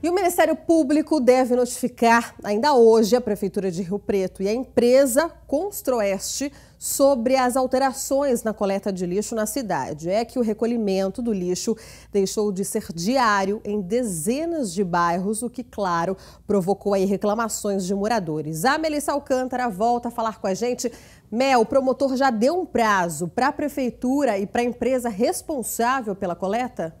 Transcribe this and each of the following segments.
E o Ministério Público deve notificar ainda hoje a Prefeitura de Rio Preto e a empresa Constroeste sobre as alterações na coleta de lixo na cidade. É que o recolhimento do lixo deixou de ser diário em dezenas de bairros, o que, claro, provocou aí reclamações de moradores. A Melissa Alcântara volta a falar com a gente. Mel, o promotor já deu um prazo para a prefeitura e para a empresa responsável pela coleta?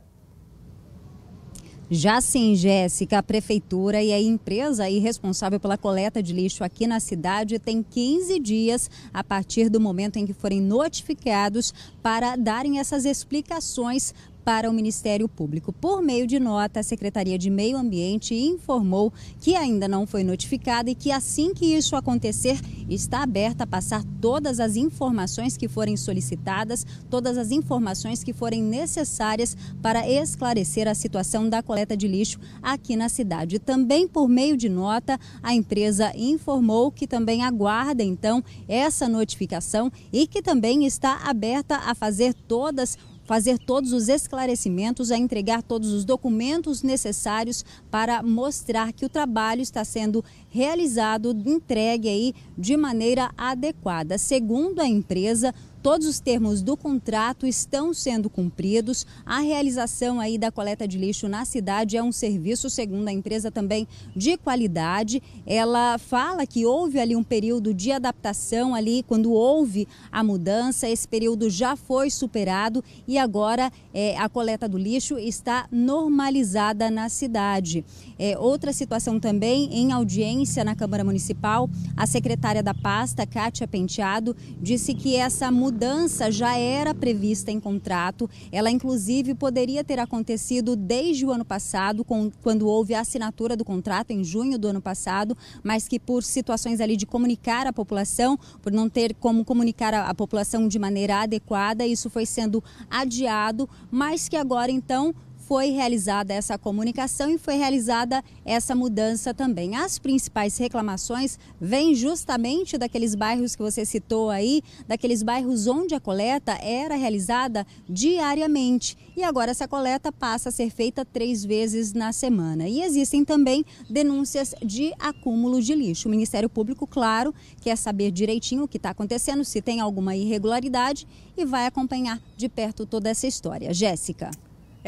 Já sim, Jéssica, a prefeitura e a empresa aí responsável pela coleta de lixo aqui na cidade tem 15 dias a partir do momento em que forem notificados para darem essas explicações para o Ministério Público. Por meio de nota, a Secretaria de Meio Ambiente informou que ainda não foi notificada e que assim que isso acontecer, está aberta a passar todas as informações que forem solicitadas, todas as informações que forem necessárias para esclarecer a situação da coleta de lixo aqui na cidade. Também por meio de nota, a empresa informou que também aguarda então essa notificação e que também está aberta a fazer todas fazer todos os esclarecimentos, a entregar todos os documentos necessários para mostrar que o trabalho está sendo realizado, entregue aí de maneira adequada. Segundo a empresa, Todos os termos do contrato estão sendo cumpridos. A realização aí da coleta de lixo na cidade é um serviço, segundo a empresa também, de qualidade. Ela fala que houve ali um período de adaptação ali quando houve a mudança. Esse período já foi superado e agora é, a coleta do lixo está normalizada na cidade. É, outra situação também em audiência na Câmara Municipal, a secretária da pasta, Kátia Penteado, disse que essa mudança mudança já era prevista em contrato. Ela, inclusive, poderia ter acontecido desde o ano passado, quando houve a assinatura do contrato, em junho do ano passado, mas que por situações ali de comunicar à população, por não ter como comunicar à população de maneira adequada, isso foi sendo adiado, mas que agora, então, foi realizada essa comunicação e foi realizada essa mudança também. As principais reclamações vêm justamente daqueles bairros que você citou aí, daqueles bairros onde a coleta era realizada diariamente. E agora essa coleta passa a ser feita três vezes na semana. E existem também denúncias de acúmulo de lixo. O Ministério Público, claro, quer saber direitinho o que está acontecendo, se tem alguma irregularidade e vai acompanhar de perto toda essa história. Jéssica.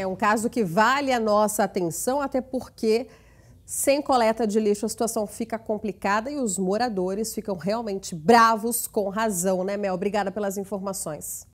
É um caso que vale a nossa atenção, até porque sem coleta de lixo a situação fica complicada e os moradores ficam realmente bravos com razão, né, Mel? Obrigada pelas informações.